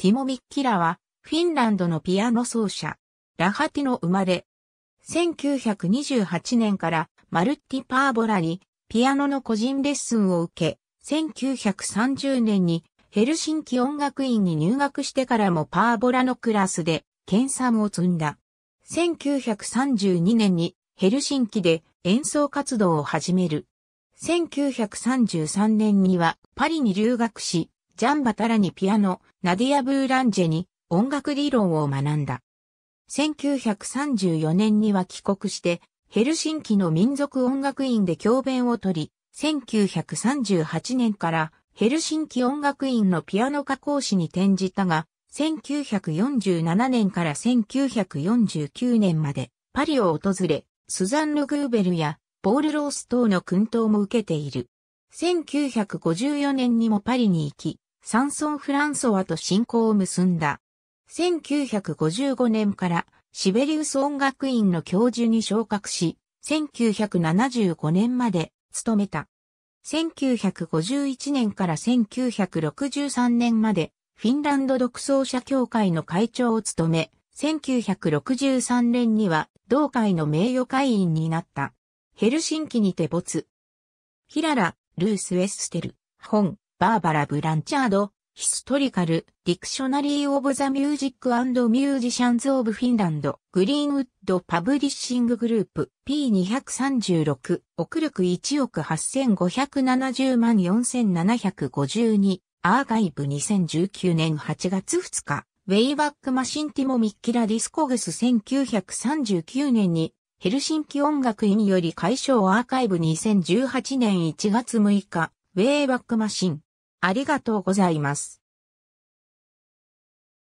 ティモ・ミッキラは、フィンランドのピアノ奏者、ラハティの生まれ。1928年からマルッティ・パーボラにピアノの個人レッスンを受け、1930年にヘルシンキ音楽院に入学してからもパーボラのクラスで研鑽を積んだ。1932年にヘルシンキで演奏活動を始める。1933年にはパリに留学し、ジャン・バタラにピアノ、ナディア・ブーランジェに音楽理論を学んだ。1934年には帰国して、ヘルシンキの民族音楽院で教鞭を取り、1938年からヘルシンキ音楽院のピアノ科講師に転じたが、1947年から1949年までパリを訪れ、スザンヌ・グーベルやボール・ロース等の訓導も受けている。1954年にもパリに行き、サンソン・フランソワと親交を結んだ。1955年からシベリウス音楽院の教授に昇格し、1975年まで勤めた。1951年から1963年までフィンランド独創者協会の会長を務め、1963年には同会の名誉会員になった。ヘルシンキにて没。ヒララ、ルース・ウェステル、本。バーバラ・ブランチャード、ヒストリカル・ディクショナリー・オブ・ザ・ミュージック・アンド・ミュージシャンズ・オブ・フィンランド、グリーンウッド・パブリッシング・グループ、P236、奥力1億8570万4752、アーガイブ2019年8月2日、ウェイバック・マシンティモ・ミッキラ・ディスコグス1939年に、ヘルシンキ音楽院より解消アーカイブ2018年1月6日、ウェイバックマシン。ありがとうございます。